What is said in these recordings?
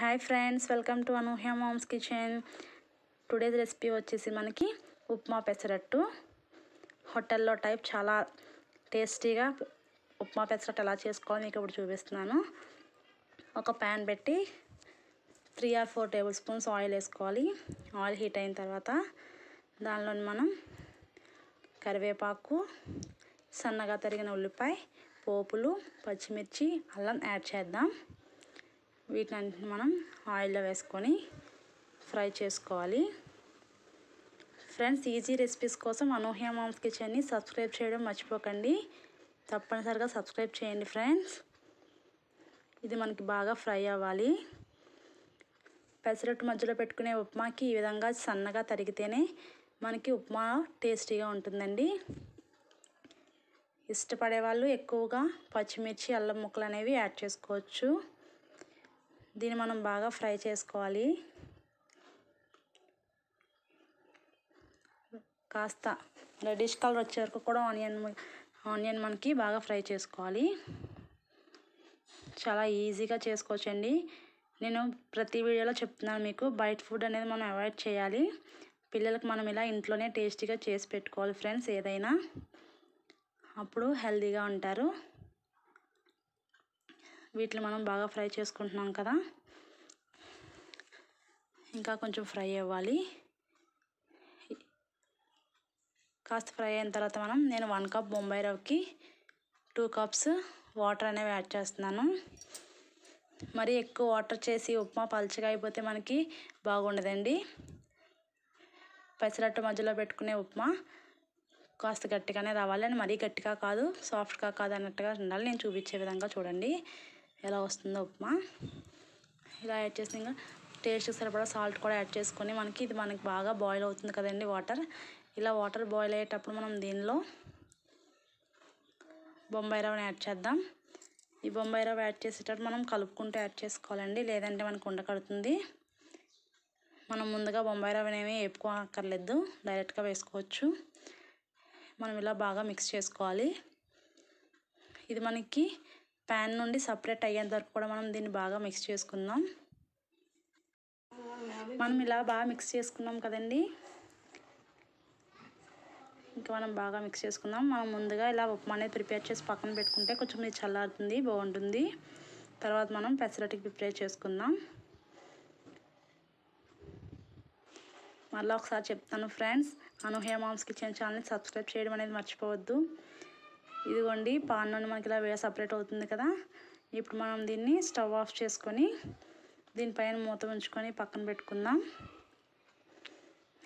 hi friends welcome to Anuhya mom's kitchen today's recipe వచ్చేసి మనకి ఉప్మా పెసరట్టు హోటల్లో టైప్ చాలా టేస్టీగా ఉప్మా పెసరట్టు ఎలా చేసుకోవాలి మీకు ఇప్పుడు చూపిస్తున్నాను ఒక ప్యాన్ పెట్టి three or four tablespoons oil వేసుకోవాలి ఆయిల్ హీట్ అయిన తర్వాత దానిలో మనం కరివేపాకు సన్నగా తరిగిన ఉల్లిపాయ పోపులు పచ్చిమిర్చి అల్లం యాడ్ చేద్దాం వీటిని మనం ఆయిల్లో వేసుకొని ఫ్రై చేసుకోవాలి ఫ్రెండ్స్ ఈజీ రెసిపీస్ కోసం అనూహ్య మామ్స్ కిచెన్ని సబ్స్క్రైబ్ చేయడం మర్చిపోకండి తప్పనిసరిగా సబ్స్క్రైబ్ చేయండి ఫ్రెండ్స్ ఇది మనకి బాగా ఫ్రై అవ్వాలి పెసరట్టు మధ్యలో పెట్టుకునే ఉప్మాకి ఈ విధంగా సన్నగా తరిగితేనే మనకి ఉప్మా టేస్టీగా ఉంటుందండి ఇష్టపడే వాళ్ళు ఎక్కువగా పచ్చిమిర్చి అల్లం ముక్కలు అనేవి యాడ్ చేసుకోవచ్చు దీన్ని మనం బాగా ఫ్రై చేసుకోవాలి కాస్త రెడ్డిష్ కలర్ వచ్చే వరకు కూడా ఆనియన్ ఆనియన్ మనకి బాగా ఫ్రై చేసుకోవాలి చాలా ఈజీగా చేసుకోవచ్చండి నేను ప్రతి వీడియోలో చెప్తున్నాను మీకు బయట ఫుడ్ అనేది మనం అవాయిడ్ చేయాలి పిల్లలకు మనం ఇలా ఇంట్లోనే టేస్టీగా చేసి పెట్టుకోవాలి ఫ్రెండ్స్ ఏదైనా అప్పుడు హెల్తీగా ఉంటారు వీటిని మనం బాగా ఫ్రై చేసుకుంటున్నాం కదా ఇంకా కొంచెం ఫ్రై అవ్వాలి కాస్త ఫ్రై అయిన తర్వాత మనం నేను వన్ కప్ బొంబాయి రవ్వకి టూ కప్స్ వాటర్ అనేవి యాడ్ చేస్తున్నాను మరి ఎక్కువ వాటర్ చేసి ఉప్మా పలుచగా అయిపోతే మనకి బాగుండదండి పెసరట్టు మధ్యలో పెట్టుకునే ఉప్మా కాస్త గట్టిగానే రావాలి అని మరీ గట్టిగా కాదు సాఫ్ట్గా కాదు అన్నట్టుగా ఉండాలి నేను చూపించే విధంగా చూడండి ఎలా వస్తుందో ఉప్మా ఇలా యాడ్ చేసిన ఇంకా టేస్ట్కి సరిపడా సాల్ట్ కూడా యాడ్ చేసుకొని మనకి ఇది మనకి బాగా బాయిల్ అవుతుంది కదండి వాటర్ ఇలా వాటర్ బాయిల్ అయ్యేటప్పుడు మనం దీనిలో బొంబాయి రవ్వని యాడ్ చేద్దాం ఈ బొంబాయి రవ్వ యాడ్ చేసేటప్పుడు మనం కలుపుకుంటూ యాడ్ చేసుకోవాలండి లేదంటే మనకు ఉండకడుతుంది మనం ముందుగా బొంబాయి రవ్వనేమి వేపుకోనక్కర్లేదు డైరెక్ట్గా వేసుకోవచ్చు మనం ఇలా బాగా మిక్స్ చేసుకోవాలి ఇది మనకి ప్యాన్ నుండి సపరేట్ అయ్యేంత వరకు కూడా మనం దీన్ని బాగా మిక్స్ చేసుకుందాం మనం ఇలా బాగా మిక్స్ చేసుకున్నాం కదండి ఇంకా మనం బాగా మిక్స్ చేసుకుందాం మనం ముందుగా ఇలా ఉప్మా అనేది ప్రిపేర్ చేసి పక్కన పెట్టుకుంటే కొంచెం ఇది చల్లారుతుంది బాగుంటుంది తర్వాత మనం పెసరట్టుకి ప్రిపేర్ చేసుకుందాం మళ్ళీ ఒకసారి చెప్తాను ఫ్రెండ్స్ అనూహ్య మామ్స్ కిచెన్ ఛానల్ని సబ్స్క్రైబ్ చేయడం అనేది మర్చిపోవద్దు ఇదిగోండి పాన్ నూనె మనకి ఇలా సపరేట్ అవుతుంది కదా ఇప్పుడు మనం దీన్ని స్టవ్ ఆఫ్ చేసుకొని దీనిపైన మూత ఉంచుకొని పక్కన పెట్టుకుందాం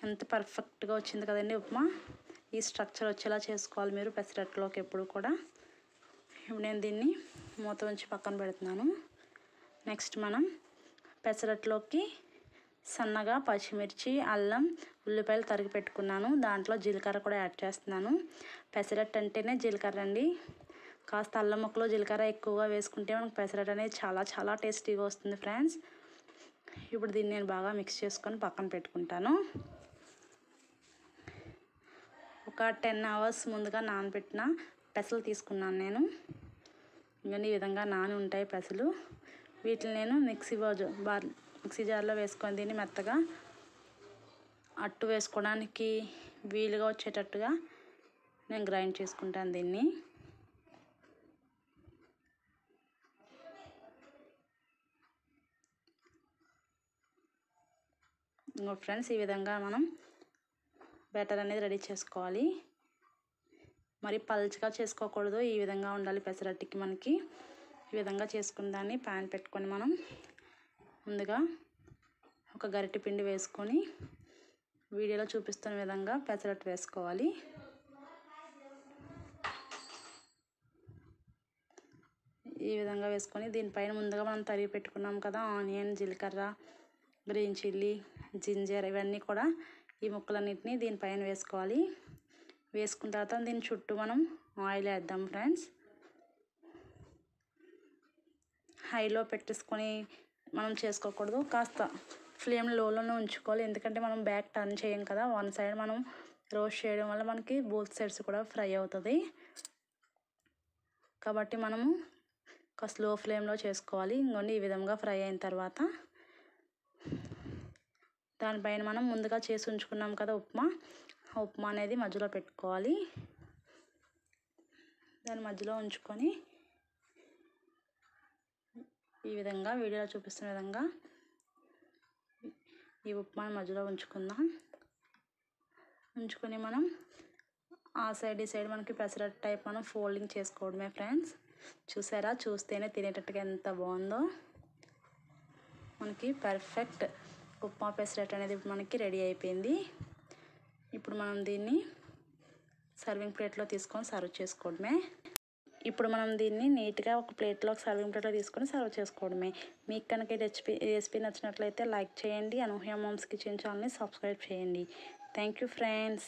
ఎంత పర్ఫెక్ట్గా వచ్చింది కదండి ఉప్మా ఈ స్ట్రక్చర్ వచ్చేలా చేసుకోవాలి మీరు పెసరట్లోకి ఎప్పుడు కూడా ఇప్పుడు నేను దీన్ని మూత ఉంచి పక్కన పెడుతున్నాను నెక్స్ట్ మనం పెసరట్లోకి సన్నగా పచ్చిమిర్చి అల్లం ఉల్లిపాయలు తరిగి పెట్టుకున్నాను దాంట్లో జీలకర్ర కూడా యాడ్ చేస్తున్నాను పెసరట్టు అంటేనే జీలకర్ర అండి కాస్త అల్లం ముక్కలో జీలకర్ర ఎక్కువగా వేసుకుంటే మనకు పెసరట్టు అనేది చాలా చాలా టేస్టీగా వస్తుంది ఫ్రెండ్స్ ఇప్పుడు దీన్ని నేను బాగా మిక్స్ చేసుకొని పక్కన పెట్టుకుంటాను ఒక టెన్ అవర్స్ ముందుగా నానబెట్టిన పెసలు తీసుకున్నాను నేను ఇంకా ఈ విధంగా నాని ఉంటాయి పెసలు వీటిని నేను మిక్సీ బార్ మిక్సీ జార్లో వేసుకొని దీన్ని మెత్తగా అట్టు వేసుకోవడానికి వీలుగా వచ్చేటట్టుగా నేను గ్రైండ్ చేసుకుంటాను దీన్ని ఇంకో ఫ్రెండ్స్ ఈ విధంగా మనం బెటర్ అనేది రెడీ చేసుకోవాలి మరి పల్చగా చేసుకోకూడదు ఈ విధంగా ఉండాలి పెసరట్టుకి మనకి ఈ విధంగా చేసుకుని దాన్ని ప్యాన్ పెట్టుకొని మనం ముందుగా ఒక గరిటి పిండి వేసుకొని వీడియోలో చూపిస్తున్న విధంగా పెసరట్టు వేసుకోవాలి ఈ విధంగా వేసుకొని దీనిపైన ముందుగా మనం తరిగి పెట్టుకున్నాం కదా ఆనియన్ జీలకర్ర గ్రీన్ చిల్లీ జింజర్ ఇవన్నీ కూడా ఈ ముక్కలన్నింటినీ దీనిపైన వేసుకోవాలి వేసుకున్న తర్వాత దీని చుట్టూ మనం ఆయిల్ వేద్దాం ఫ్రెండ్స్ హైలో పెట్టేసుకొని మనం చేసుకోకూడదు కాస్త ఫ్లేమ్ లోలోనే ఉంచుకోవాలి ఎందుకంటే మనం బ్యాక్ టర్న్ చేయం కదా వన్ సైడ్ మనం రోస్ట్ చేయడం వల్ల మనకి బోత్ సైడ్స్ కూడా ఫ్రై అవుతుంది కాబట్టి మనము ఒక స్లో ఫ్లేమ్లో చేసుకోవాలి ఇంకొన్ని ఈ విధంగా ఫ్రై అయిన తర్వాత దానిపైన మనం ముందుగా చేసి ఉంచుకున్నాం కదా ఉప్మా ఉప్మా అనేది మధ్యలో పెట్టుకోవాలి దాని మధ్యలో ఉంచుకొని ఈ విధంగా వీడియోలో చూపిస్తున్న విధంగా ఈ ఉప్మాని మధ్యలో ఉంచుకుందాం ఉంచుకొని మనం ఆ సైడ్ ఈ సైడ్ మనకి పెసరట్ టైప్ మనం ఫోల్డింగ్ చేసుకోవడమే ఫ్రెండ్స్ చూసారా చూస్తేనే తినేటట్టుగా ఎంత బాగుందో మనకి పర్ఫెక్ట్ ఉప్మా పెసరట్ అనేది మనకి రెడీ అయిపోయింది ఇప్పుడు మనం దీన్ని సర్వింగ్ ప్లేట్లో తీసుకొని సర్వ్ చేసుకోవడమే ఇప్పుడు మనం దీన్ని నీట్గా ఒక ప్లేట్లో సర్వింగ్ ప్లేట్లో తీసుకొని సర్వ్ చేసుకోవడమే మీకు కనుక రెసిపీ రెసిపీ నచ్చినట్లయితే లైక్ చేయండి అనూహ్య మోమ్స్ కిచెన్ ఛానల్ని సబ్స్క్రైబ్ చేయండి థ్యాంక్ యూ ఫ్రెండ్స్